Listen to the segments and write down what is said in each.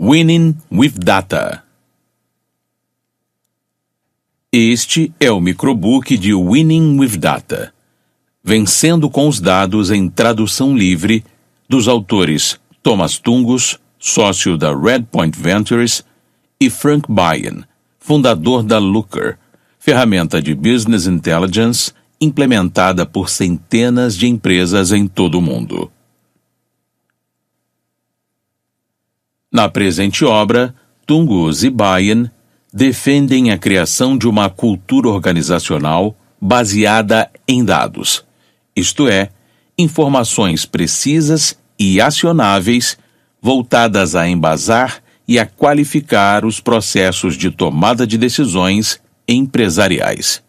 Winning with Data. Este é o microbook de Winning with Data, Vencendo com os Dados em tradução livre, dos autores Thomas Tungus, sócio da Redpoint Ventures, e Frank Bayan, fundador da Looker, ferramenta de business intelligence implementada por centenas de empresas em todo o mundo. Na presente obra, Tungus e Bayen defendem a criação de uma cultura organizacional baseada em dados, isto é, informações precisas e acionáveis voltadas a embasar e a qualificar os processos de tomada de decisões empresariais.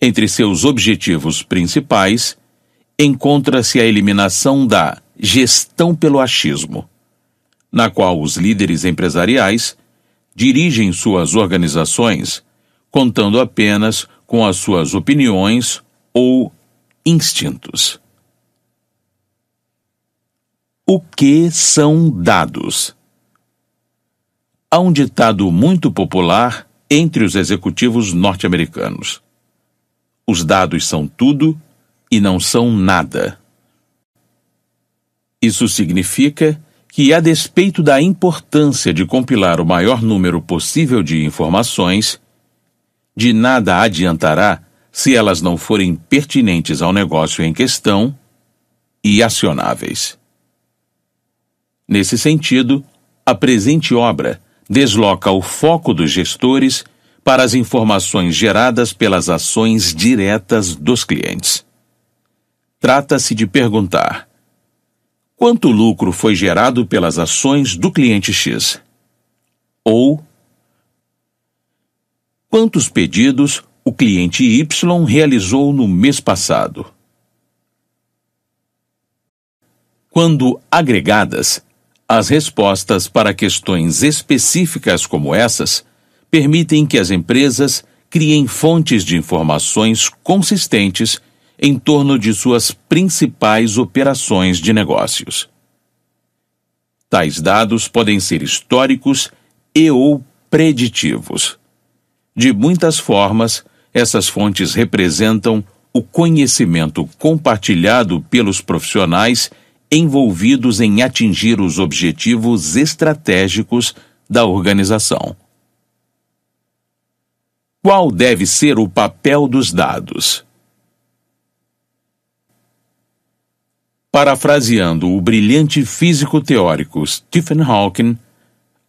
Entre seus objetivos principais, encontra-se a eliminação da gestão pelo achismo, na qual os líderes empresariais dirigem suas organizações contando apenas com as suas opiniões ou instintos. O que são dados? Há um ditado muito popular entre os executivos norte-americanos: Os dados são tudo e não são nada. Isso significa que, a despeito da importância de compilar o maior número possível de informações, de nada adiantará se elas não forem pertinentes ao negócio em questão e acionáveis. Nesse sentido, a presente obra desloca o foco dos gestores para as informações geradas pelas ações diretas dos clientes. Trata-se de perguntar quanto lucro foi gerado pelas ações do cliente X. Ou quantos pedidos o cliente Y realizou no mês passado. Quando agregadas, as respostas para questões específicas como essas permitem que as empresas criem fontes de informações consistentes em torno de suas principais operações de negócios. Tais dados podem ser históricos e ou preditivos. De muitas formas, essas fontes representam o conhecimento compartilhado pelos profissionais envolvidos em atingir os objetivos estratégicos da organização. Qual deve ser o papel dos dados? Parafraseando o brilhante físico teórico Stephen Hawking,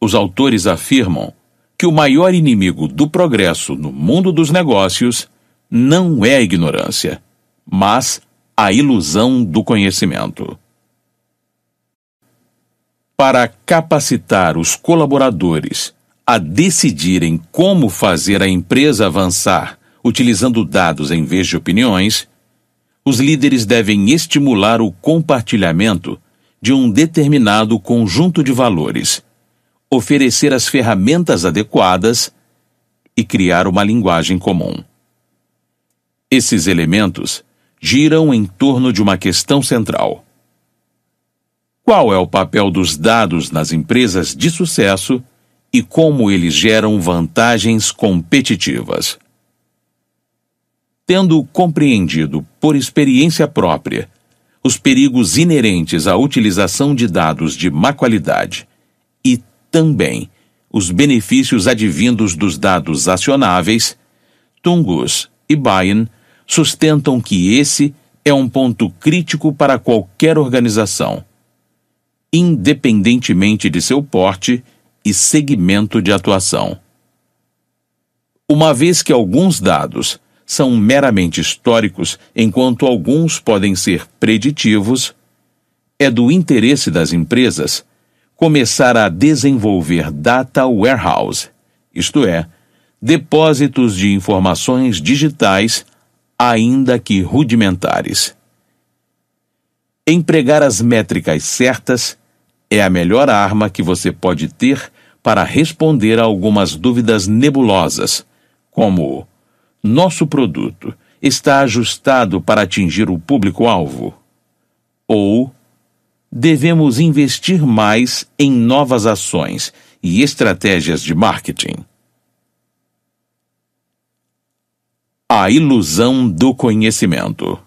os autores afirmam que o maior inimigo do progresso no mundo dos negócios não é a ignorância, mas a ilusão do conhecimento. Para capacitar os colaboradores a decidirem como fazer a empresa avançar utilizando dados em vez de opiniões, os líderes devem estimular o compartilhamento de um determinado conjunto de valores, oferecer as ferramentas adequadas e criar uma linguagem comum. Esses elementos giram em torno de uma questão central. Qual é o papel dos dados nas empresas de sucesso e como eles geram vantagens competitivas? tendo compreendido, por experiência própria, os perigos inerentes à utilização de dados de má qualidade e também os benefícios advindos dos dados acionáveis, Tungus e Bayen sustentam que esse é um ponto crítico para qualquer organização, independentemente de seu porte e segmento de atuação. Uma vez que alguns dados são meramente históricos, enquanto alguns podem ser preditivos, é do interesse das empresas começar a desenvolver data warehouse, isto é, depósitos de informações digitais, ainda que rudimentares. Empregar as métricas certas é a melhor arma que você pode ter para responder a algumas dúvidas nebulosas, como nosso produto está ajustado para atingir o público-alvo? Ou devemos investir mais em novas ações e estratégias de marketing? A ilusão do conhecimento.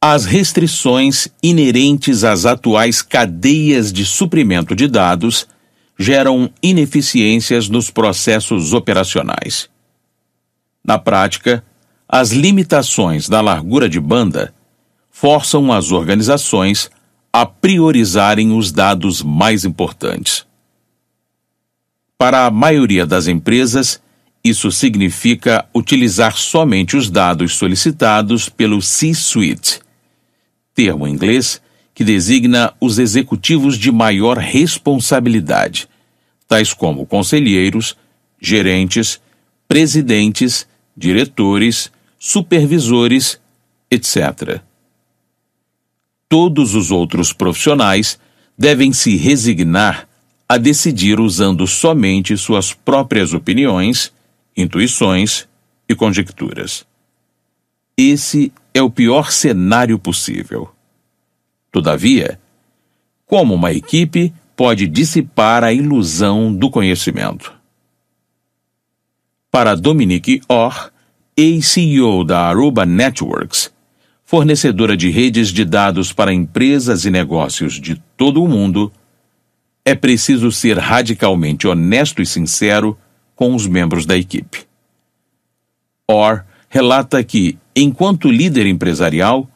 As restrições inerentes às atuais cadeias de suprimento de dados geram ineficiências nos processos operacionais. Na prática, as limitações da largura de banda forçam as organizações a priorizarem os dados mais importantes. Para a maioria das empresas, isso significa utilizar somente os dados solicitados pelo C-Suite, termo inglês que designa os executivos de maior responsabilidade, tais como conselheiros, gerentes, presidentes, diretores, supervisores, etc. Todos os outros profissionais devem se resignar a decidir usando somente suas próprias opiniões, intuições e conjecturas. Esse é o pior cenário possível. Todavia, como uma equipe, pode dissipar a ilusão do conhecimento. Para Dominique Orr, ex-CEO da Aruba Networks, fornecedora de redes de dados para empresas e negócios de todo o mundo, é preciso ser radicalmente honesto e sincero com os membros da equipe. Orr relata que, enquanto líder empresarial,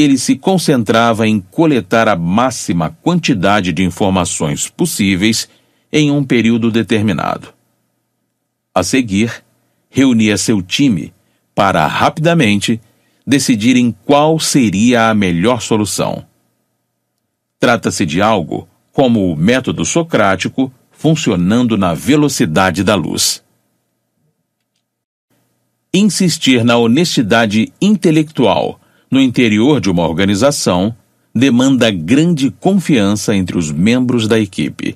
ele se concentrava em coletar a máxima quantidade de informações possíveis em um período determinado. A seguir, reunia seu time para rapidamente decidirem qual seria a melhor solução. Trata-se de algo como o método socrático funcionando na velocidade da luz. Insistir na honestidade intelectual no interior de uma organização demanda grande confiança entre os membros da equipe.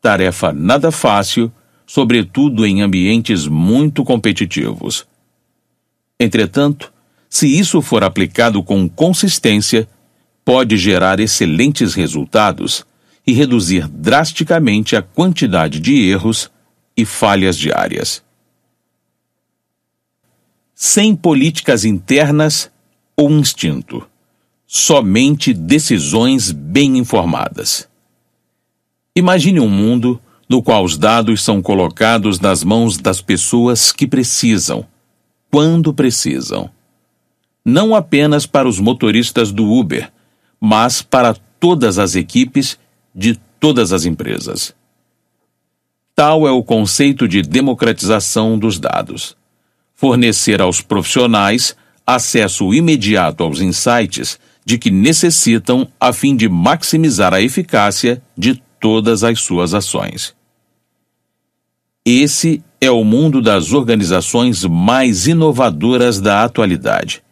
Tarefa nada fácil, sobretudo em ambientes muito competitivos. Entretanto, se isso for aplicado com consistência, pode gerar excelentes resultados e reduzir drasticamente a quantidade de erros e falhas diárias. Sem políticas internas, ou instinto. Somente decisões bem informadas. Imagine um mundo no qual os dados são colocados nas mãos das pessoas que precisam, quando precisam. Não apenas para os motoristas do Uber, mas para todas as equipes de todas as empresas. Tal é o conceito de democratização dos dados. Fornecer aos profissionais acesso imediato aos insights de que necessitam a fim de maximizar a eficácia de todas as suas ações. Esse é o mundo das organizações mais inovadoras da atualidade.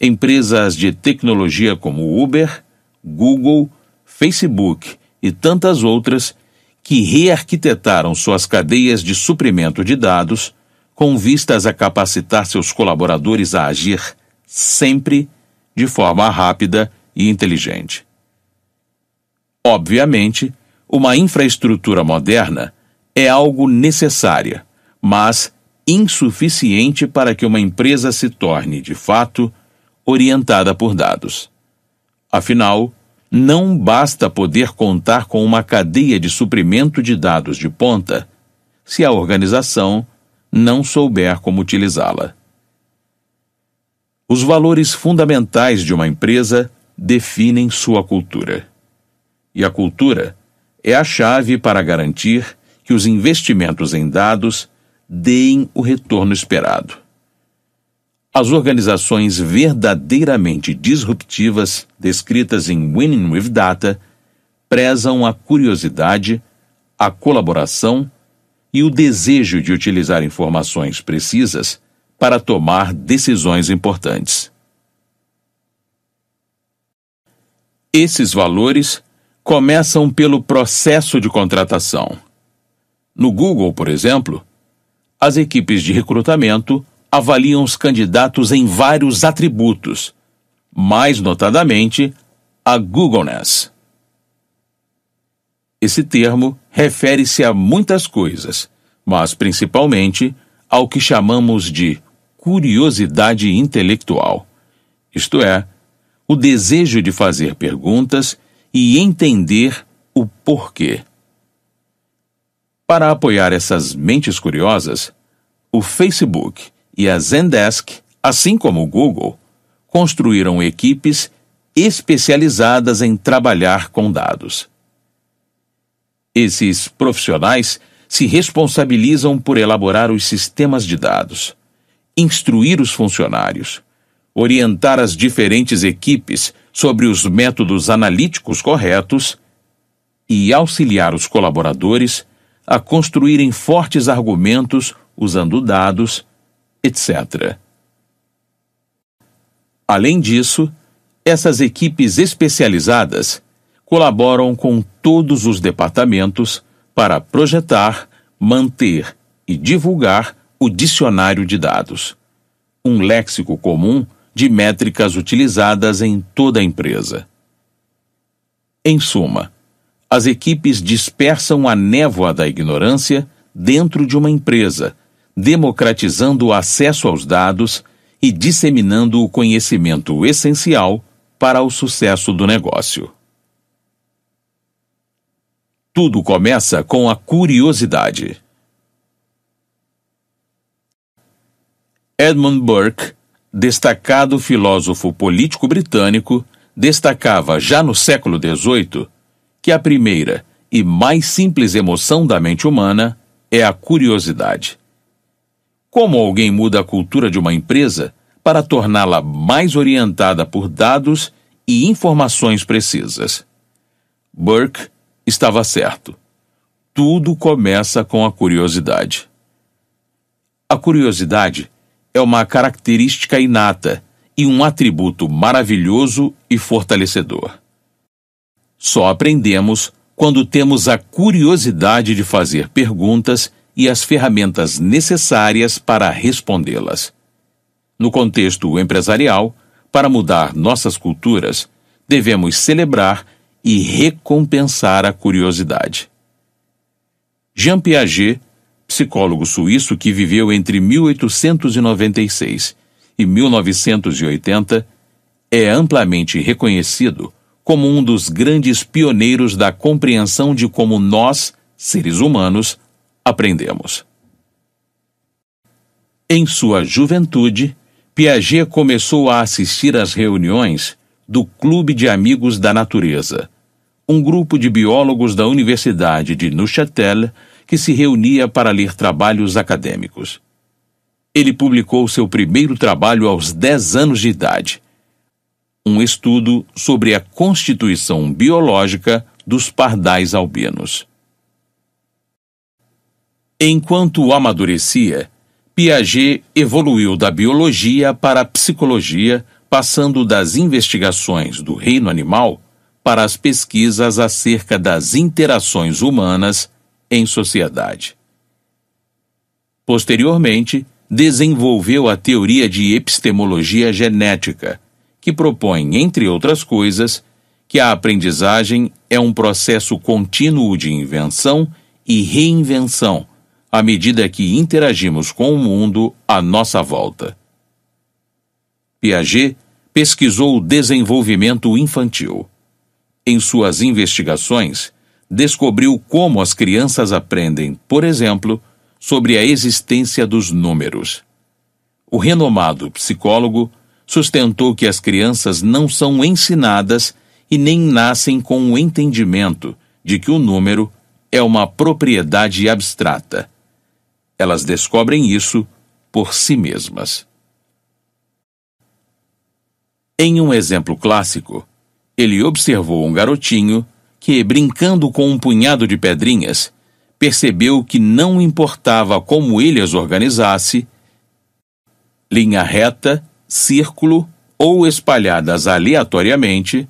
Empresas de tecnologia como Uber, Google, Facebook e tantas outras que rearquitetaram suas cadeias de suprimento de dados com vistas a capacitar seus colaboradores a agir sempre de forma rápida e inteligente. Obviamente, uma infraestrutura moderna é algo necessária, mas insuficiente para que uma empresa se torne, de fato, orientada por dados. Afinal, não basta poder contar com uma cadeia de suprimento de dados de ponta se a organização não souber como utilizá-la. Os valores fundamentais de uma empresa definem sua cultura. E a cultura é a chave para garantir que os investimentos em dados deem o retorno esperado. As organizações verdadeiramente disruptivas, descritas em Winning with Data, prezam a curiosidade, a colaboração e o desejo de utilizar informações precisas para tomar decisões importantes. Esses valores começam pelo processo de contratação. No Google, por exemplo, as equipes de recrutamento avaliam os candidatos em vários atributos, mais notadamente a Googleness. Esse termo refere-se a muitas coisas, mas principalmente ao que chamamos de curiosidade intelectual, isto é, o desejo de fazer perguntas e entender o porquê. Para apoiar essas mentes curiosas, o Facebook e a Zendesk, assim como o Google, construíram equipes especializadas em trabalhar com dados. Esses profissionais se responsabilizam por elaborar os sistemas de dados, instruir os funcionários, orientar as diferentes equipes sobre os métodos analíticos corretos e auxiliar os colaboradores a construírem fortes argumentos usando dados, etc. Além disso, essas equipes especializadas colaboram com todos os departamentos para projetar, manter e divulgar o dicionário de dados, um léxico comum de métricas utilizadas em toda a empresa. Em suma, as equipes dispersam a névoa da ignorância dentro de uma empresa, democratizando o acesso aos dados e disseminando o conhecimento essencial para o sucesso do negócio. Tudo começa com a curiosidade. Edmund Burke, destacado filósofo político britânico, destacava já no século XVIII que a primeira e mais simples emoção da mente humana é a curiosidade. Como alguém muda a cultura de uma empresa para torná-la mais orientada por dados e informações precisas? Burke estava certo. Tudo começa com a curiosidade. A curiosidade é uma característica inata e um atributo maravilhoso e fortalecedor. Só aprendemos quando temos a curiosidade de fazer perguntas e as ferramentas necessárias para respondê-las. No contexto empresarial, para mudar nossas culturas, devemos celebrar e recompensar a curiosidade. Jean Piaget, psicólogo suíço que viveu entre 1896 e 1980, é amplamente reconhecido como um dos grandes pioneiros da compreensão de como nós, seres humanos, aprendemos. Em sua juventude, Piaget começou a assistir às reuniões do Clube de Amigos da Natureza, um grupo de biólogos da Universidade de Neuchâtel que se reunia para ler trabalhos acadêmicos. Ele publicou seu primeiro trabalho aos 10 anos de idade, um estudo sobre a constituição biológica dos pardais albinos. Enquanto amadurecia, Piaget evoluiu da biologia para a psicologia, passando das investigações do reino animal para as pesquisas acerca das interações humanas em sociedade. Posteriormente, desenvolveu a teoria de epistemologia genética, que propõe, entre outras coisas, que a aprendizagem é um processo contínuo de invenção e reinvenção à medida que interagimos com o mundo à nossa volta. Piaget pesquisou o desenvolvimento infantil. Em suas investigações, descobriu como as crianças aprendem, por exemplo, sobre a existência dos números. O renomado psicólogo sustentou que as crianças não são ensinadas e nem nascem com o entendimento de que o número é uma propriedade abstrata. Elas descobrem isso por si mesmas. Em um exemplo clássico, ele observou um garotinho que, brincando com um punhado de pedrinhas, percebeu que não importava como ele as organizasse linha reta, círculo ou espalhadas aleatoriamente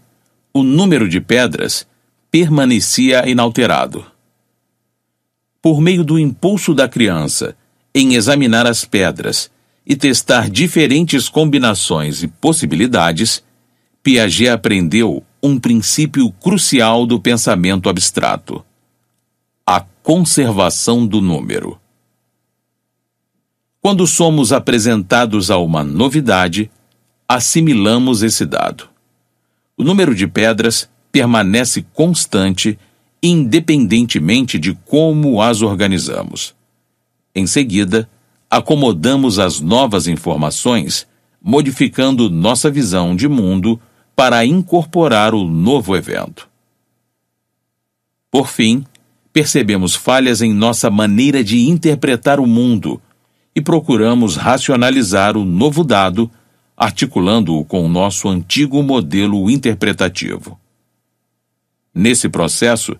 o número de pedras permanecia inalterado. Por meio do impulso da criança em examinar as pedras e testar diferentes combinações e possibilidades, Piaget aprendeu um princípio crucial do pensamento abstrato: a conservação do número. Quando somos apresentados a uma novidade, assimilamos esse dado. O número de pedras permanece constante, independentemente de como as organizamos. Em seguida, acomodamos as novas informações, modificando nossa visão de mundo para incorporar o novo evento. Por fim, percebemos falhas em nossa maneira de interpretar o mundo e procuramos racionalizar o novo dado, articulando-o com o nosso antigo modelo interpretativo. Nesse processo,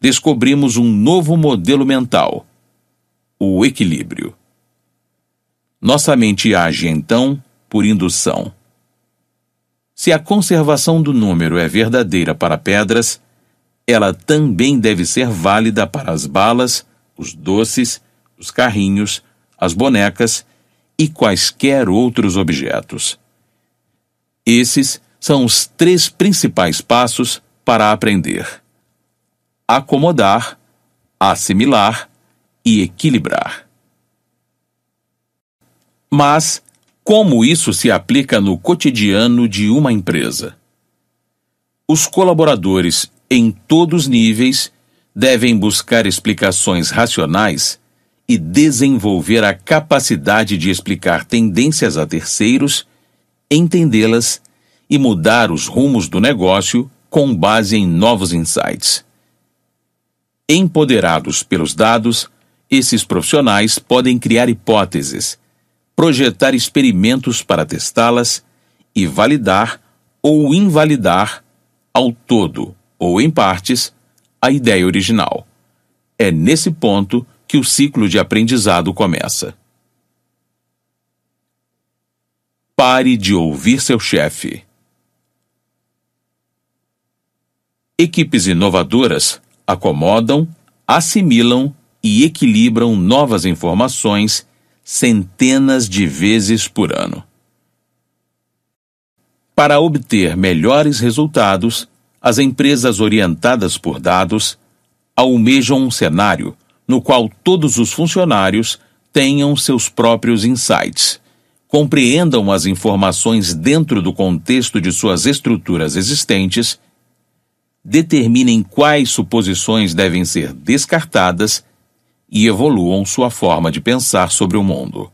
descobrimos um novo modelo mental, o equilíbrio. Nossa mente age então por indução. Se a conservação do número é verdadeira para pedras, ela também deve ser válida para as balas, os doces, os carrinhos, as bonecas e quaisquer outros objetos. Esses são os três principais passos para aprender: acomodar, assimilar e equilibrar. Mas como isso se aplica no cotidiano de uma empresa? Os colaboradores, em todos os níveis, devem buscar explicações racionais e desenvolver a capacidade de explicar tendências a terceiros, entendê-las e mudar os rumos do negócio com base em novos insights. Empoderados pelos dados, esses profissionais podem criar hipóteses projetar experimentos para testá-las e validar ou invalidar ao todo ou em partes a ideia original. É nesse ponto que o ciclo de aprendizado começa. Pare de ouvir seu chefe. Equipes inovadoras acomodam, assimilam e equilibram novas informações centenas de vezes por ano. Para obter melhores resultados, as empresas orientadas por dados almejam um cenário no qual todos os funcionários tenham seus próprios insights, compreendam as informações dentro do contexto de suas estruturas existentes, determinem quais suposições devem ser descartadas e evoluam sua forma de pensar sobre o mundo.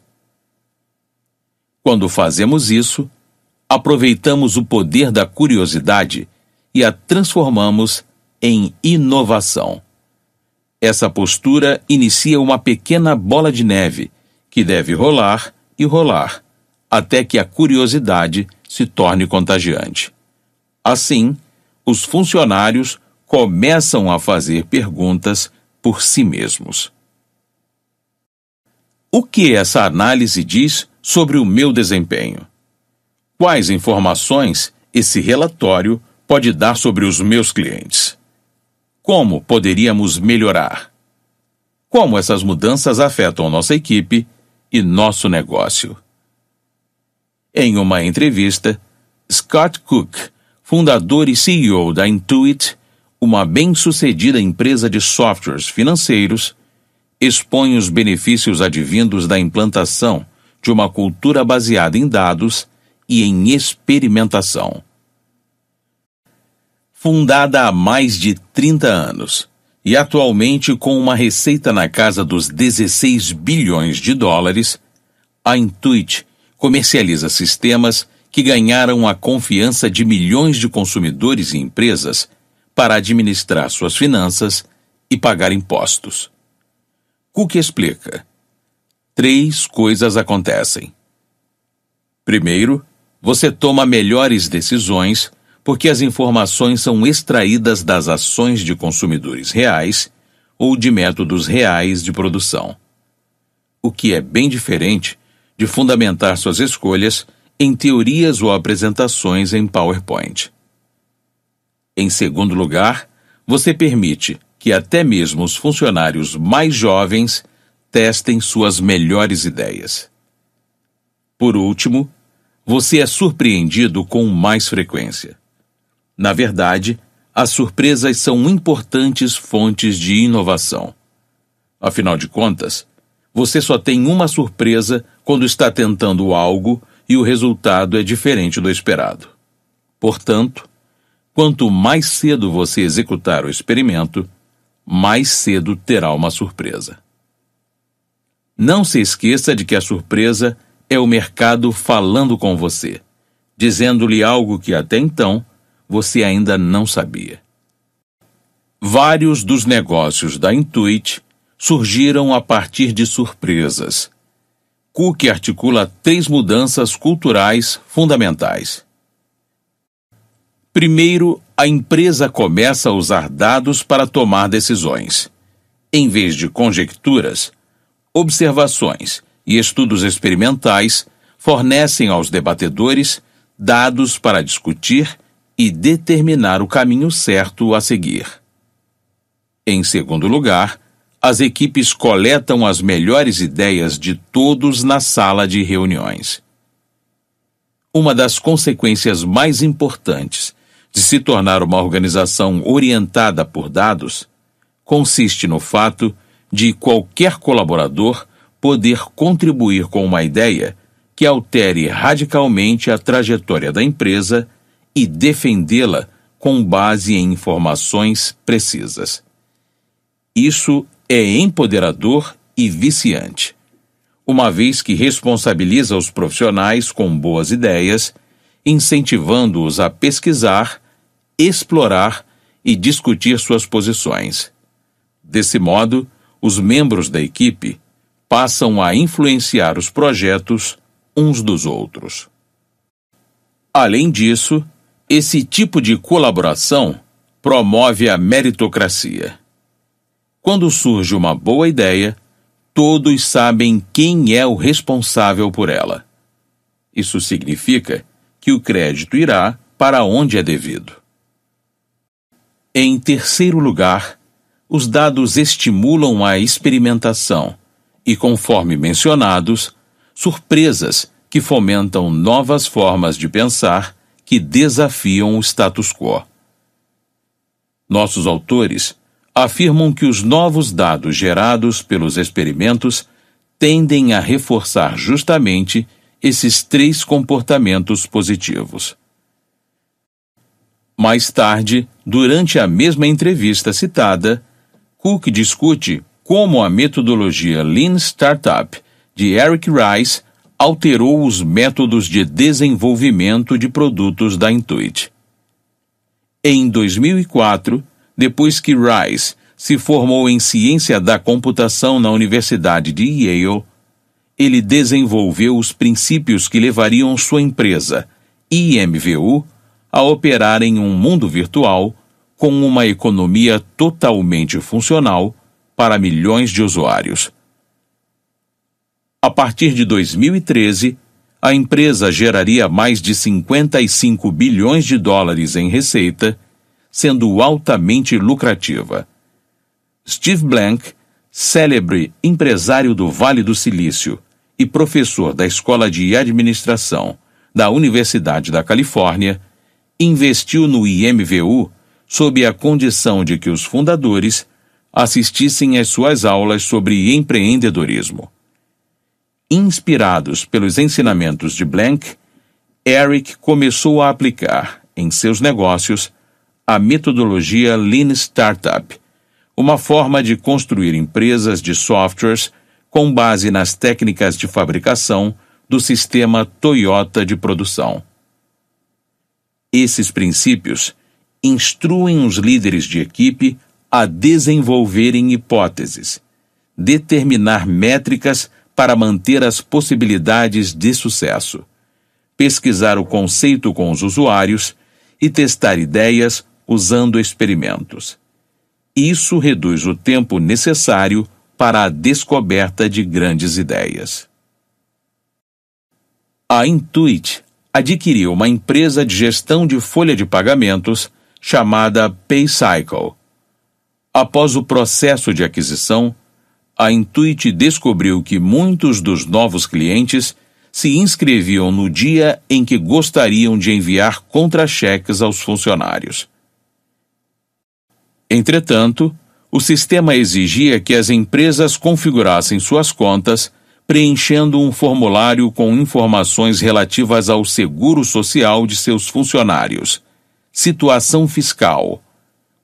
Quando fazemos isso, aproveitamos o poder da curiosidade e a transformamos em inovação. Essa postura inicia uma pequena bola de neve que deve rolar e rolar até que a curiosidade se torne contagiante. Assim, os funcionários começam a fazer perguntas por si mesmos. O que essa análise diz sobre o meu desempenho? Quais informações esse relatório pode dar sobre os meus clientes? Como poderíamos melhorar? Como essas mudanças afetam nossa equipe e nosso negócio? Em uma entrevista, Scott Cook, fundador e CEO da Intuit, uma bem-sucedida empresa de softwares financeiros, expõe os benefícios advindos da implantação de uma cultura baseada em dados e em experimentação. Fundada há mais de 30 anos e atualmente com uma receita na casa dos 16 bilhões de dólares, a Intuit comercializa sistemas que ganharam a confiança de milhões de consumidores e empresas para administrar suas finanças e pagar impostos. Cook explica. Três coisas acontecem. Primeiro, você toma melhores decisões porque as informações são extraídas das ações de consumidores reais ou de métodos reais de produção. O que é bem diferente de fundamentar suas escolhas em teorias ou apresentações em PowerPoint. Em segundo lugar, você permite que até mesmo os funcionários mais jovens testem suas melhores ideias. Por último, você é surpreendido com mais frequência. Na verdade, as surpresas são importantes fontes de inovação. Afinal de contas, você só tem uma surpresa quando está tentando algo e o resultado é diferente do esperado. Portanto, quanto mais cedo você executar o experimento, mais cedo terá uma surpresa. Não se esqueça de que a surpresa é o mercado falando com você, dizendo-lhe algo que até então você ainda não sabia. Vários dos negócios da Intuit surgiram a partir de surpresas. Cook articula três mudanças culturais fundamentais. Primeiro, a empresa começa a usar dados para tomar decisões. Em vez de conjecturas, observações e estudos experimentais fornecem aos debatedores dados para discutir e determinar o caminho certo a seguir. Em segundo lugar, as equipes coletam as melhores ideias de todos na sala de reuniões. Uma das consequências mais importantes de se tornar uma organização orientada por dados consiste no fato de qualquer colaborador poder contribuir com uma ideia que altere radicalmente a trajetória da empresa e defendê-la com base em informações precisas. Isso é empoderador e viciante, uma vez que responsabiliza os profissionais com boas ideias, incentivando-os a pesquisar explorar e discutir suas posições. Desse modo, os membros da equipe passam a influenciar os projetos uns dos outros. Além disso, esse tipo de colaboração promove a meritocracia. Quando surge uma boa ideia, todos sabem quem é o responsável por ela. Isso significa que o crédito irá para onde é devido. Em terceiro lugar, os dados estimulam a experimentação e, conforme mencionados, surpresas que fomentam novas formas de pensar que desafiam o status quo. Nossos autores afirmam que os novos dados gerados pelos experimentos tendem a reforçar justamente esses três comportamentos positivos. Mais tarde, durante a mesma entrevista citada, Cook discute como a metodologia Lean Startup de Eric Rice alterou os métodos de desenvolvimento de produtos da Intuit. Em 2004, depois que Rice se formou em ciência da computação na Universidade de Yale, ele desenvolveu os princípios que levariam sua empresa, IMVU, a operar em um mundo virtual com uma economia totalmente funcional para milhões de usuários. A partir de 2013, a empresa geraria mais de 55 bilhões de dólares em receita, sendo altamente lucrativa. Steve Blank, célebre empresário do Vale do Silício e professor da Escola de Administração da Universidade da Califórnia, investiu no IMVU sob a condição de que os fundadores assistissem às suas aulas sobre empreendedorismo. Inspirados pelos ensinamentos de Blank, Eric começou a aplicar em seus negócios a metodologia Lean Startup, uma forma de construir empresas de softwares com base nas técnicas de fabricação do sistema Toyota de produção. Esses princípios instruem os líderes de equipe a desenvolverem hipóteses, determinar métricas para manter as possibilidades de sucesso, pesquisar o conceito com os usuários e testar ideias usando experimentos. Isso reduz o tempo necessário para a descoberta de grandes ideias. A Intuit adquiriu uma empresa de gestão de folha de pagamentos chamada PayCycle. Após o processo de aquisição, a Intuit descobriu que muitos dos novos clientes se inscreviam no dia em que gostariam de enviar contra-cheques aos funcionários. Entretanto, o sistema exigia que as empresas configurassem suas contas preenchendo um formulário com informações relativas ao seguro social de seus funcionários, situação fiscal,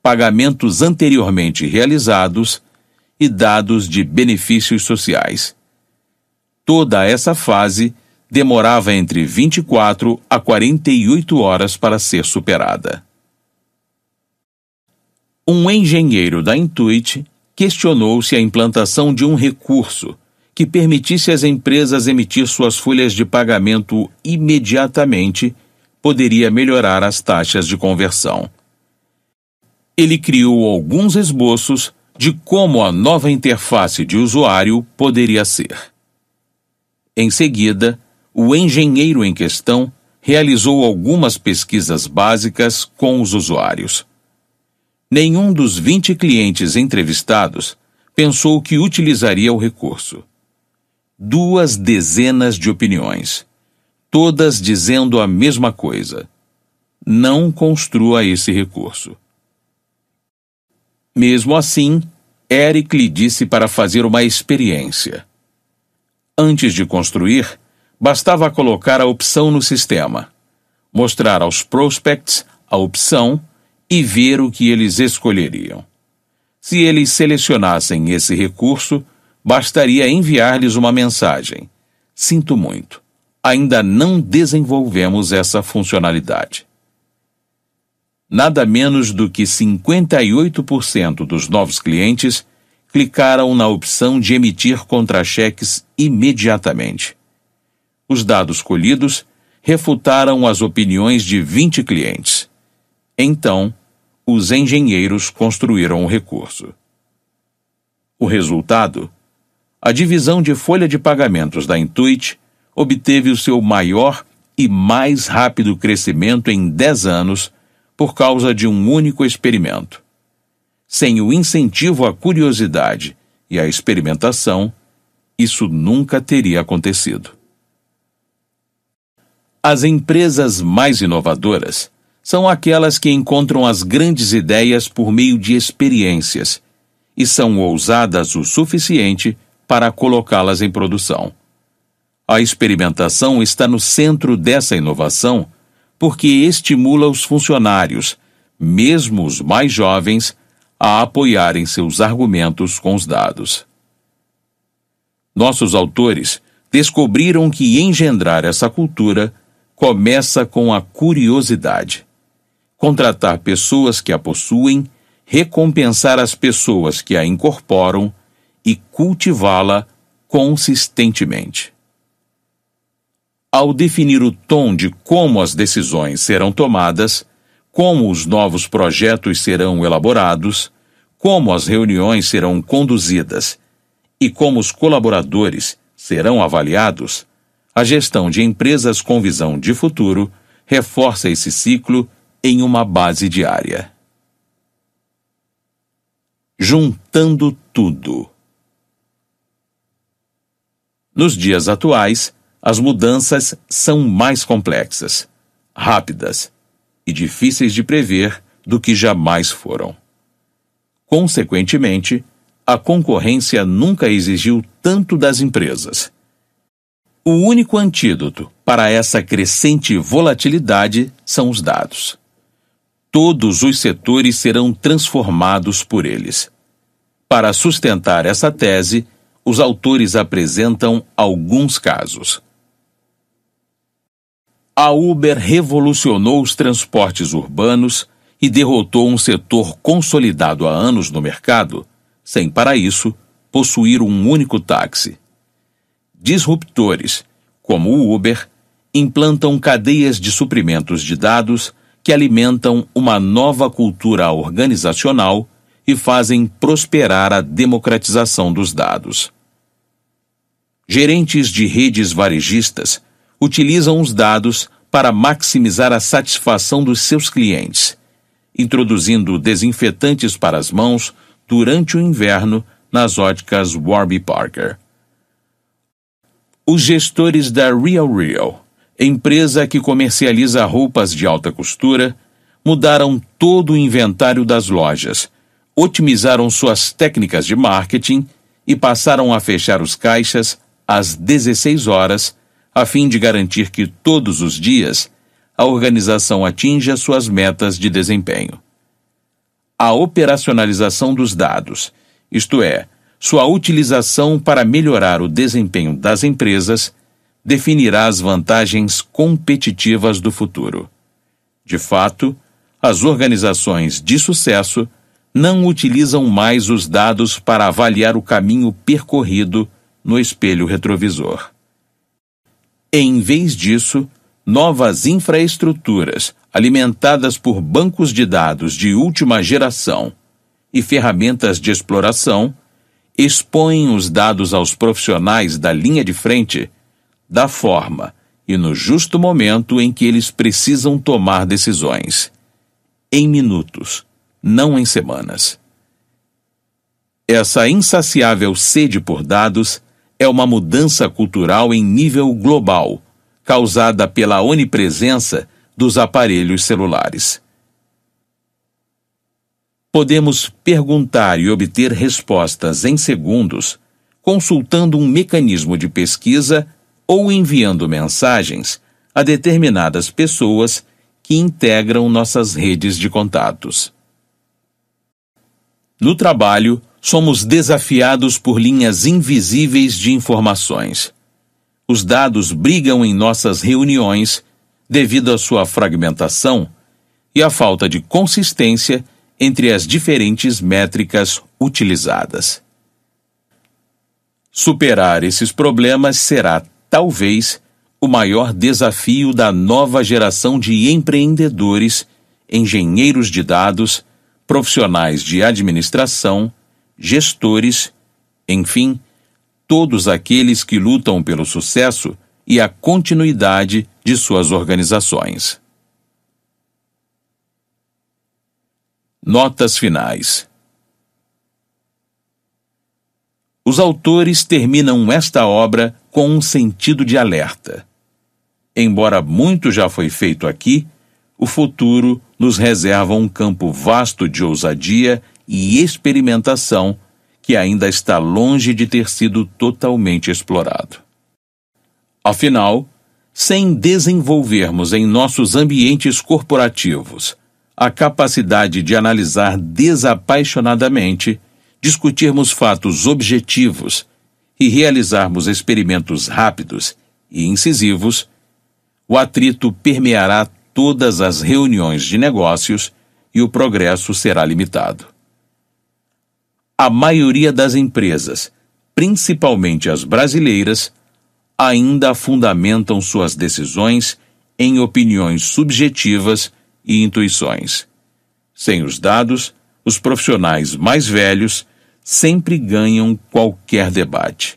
pagamentos anteriormente realizados e dados de benefícios sociais. Toda essa fase demorava entre 24 a 48 horas para ser superada. Um engenheiro da Intuit questionou se a implantação de um recurso que permitisse às empresas emitir suas folhas de pagamento imediatamente poderia melhorar as taxas de conversão. Ele criou alguns esboços de como a nova interface de usuário poderia ser. Em seguida, o engenheiro em questão realizou algumas pesquisas básicas com os usuários. Nenhum dos 20 clientes entrevistados pensou que utilizaria o recurso duas dezenas de opiniões, todas dizendo a mesma coisa. Não construa esse recurso. Mesmo assim, Eric lhe disse para fazer uma experiência. Antes de construir, bastava colocar a opção no sistema, mostrar aos prospects a opção e ver o que eles escolheriam. Se eles selecionassem esse recurso, bastaria enviar-lhes uma mensagem: Sinto muito, ainda não desenvolvemos essa funcionalidade. Nada menos do que 58% dos novos clientes clicaram na opção de emitir contra-cheques imediatamente. Os dados colhidos refutaram as opiniões de 20 clientes. Então, os engenheiros construíram o recurso. O resultado a divisão de folha de pagamentos da Intuit obteve o seu maior e mais rápido crescimento em 10 anos por causa de um único experimento. Sem o incentivo à curiosidade e à experimentação, isso nunca teria acontecido. As empresas mais inovadoras são aquelas que encontram as grandes ideias por meio de experiências e são ousadas o suficiente para colocá-las em produção. A experimentação está no centro dessa inovação porque estimula os funcionários, mesmo os mais jovens, a apoiarem seus argumentos com os dados. Nossos autores descobriram que engendrar essa cultura começa com a curiosidade. Contratar pessoas que a possuem, recompensar as pessoas que a incorporam e cultivá-la consistentemente. Ao definir o tom de como as decisões serão tomadas, como os novos projetos serão elaborados, como as reuniões serão conduzidas e como os colaboradores serão avaliados, a gestão de empresas com visão de futuro reforça esse ciclo em uma base diária. Juntando tudo. Nos dias atuais, as mudanças são mais complexas, rápidas e difíceis de prever do que jamais foram. Consequentemente, a concorrência nunca exigiu tanto das empresas. O único antídoto para essa crescente volatilidade são os dados. Todos os setores serão transformados por eles. Para sustentar essa tese, os autores apresentam alguns casos. A Uber revolucionou os transportes urbanos e derrotou um setor consolidado há anos no mercado, sem para isso possuir um único táxi. Disruptores, como o Uber, implantam cadeias de suprimentos de dados que alimentam uma nova cultura organizacional e fazem prosperar a democratização dos dados gerentes de redes varejistas utilizam os dados para maximizar a satisfação dos seus clientes, introduzindo desinfetantes para as mãos durante o inverno nas óticas Warby Parker. Os gestores da Real Real, empresa que comercializa roupas de alta costura, mudaram todo o inventário das lojas, otimizaram suas técnicas de marketing e passaram a fechar os caixas às 16 horas, a fim de garantir que todos os dias a organização atinja suas metas de desempenho. A operacionalização dos dados, isto é, sua utilização para melhorar o desempenho das empresas, definirá as vantagens competitivas do futuro. De fato, as organizações de sucesso não utilizam mais os dados para avaliar o caminho percorrido no espelho retrovisor. Em vez disso, novas infraestruturas, alimentadas por bancos de dados de última geração e ferramentas de exploração, expõem os dados aos profissionais da linha de frente da forma e no justo momento em que eles precisam tomar decisões. Em minutos, não em semanas. Essa insaciável sede por dados é uma mudança cultural em nível global, causada pela onipresença dos aparelhos celulares. Podemos perguntar e obter respostas em segundos, consultando um mecanismo de pesquisa ou enviando mensagens a determinadas pessoas que integram nossas redes de contatos. No trabalho, somos desafiados por linhas invisíveis de informações. Os dados brigam em nossas reuniões devido à sua fragmentação e à falta de consistência entre as diferentes métricas utilizadas. Superar esses problemas será, talvez, o maior desafio da nova geração de empreendedores, engenheiros de dados, profissionais de administração gestores, enfim, todos aqueles que lutam pelo sucesso e a continuidade de suas organizações. Notas finais. Os autores terminam esta obra com um sentido de alerta. Embora muito já foi feito aqui, o futuro nos reserva um campo vasto de ousadia e experimentação que ainda está longe de ter sido totalmente explorado. Afinal, sem desenvolvermos em nossos ambientes corporativos a capacidade de analisar desapaixonadamente, discutirmos fatos objetivos e realizarmos experimentos rápidos e incisivos, o atrito permeará todas as reuniões de negócios e o progresso será limitado a maioria das empresas, principalmente as brasileiras, ainda fundamentam suas decisões em opiniões subjetivas e intuições. Sem os dados, os profissionais mais velhos sempre ganham qualquer debate.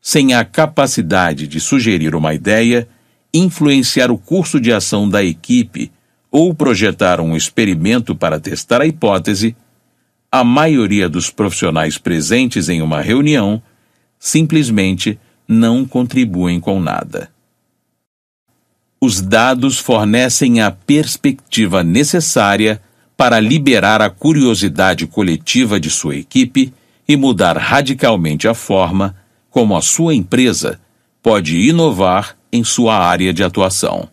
Sem a capacidade de sugerir uma ideia, influenciar o curso de ação da equipe ou projetar um experimento para testar a hipótese, a maioria dos profissionais presentes em uma reunião simplesmente não contribuem com nada. Os dados fornecem a perspectiva necessária para liberar a curiosidade coletiva de sua equipe e mudar radicalmente a forma como a sua empresa pode inovar em sua área de atuação.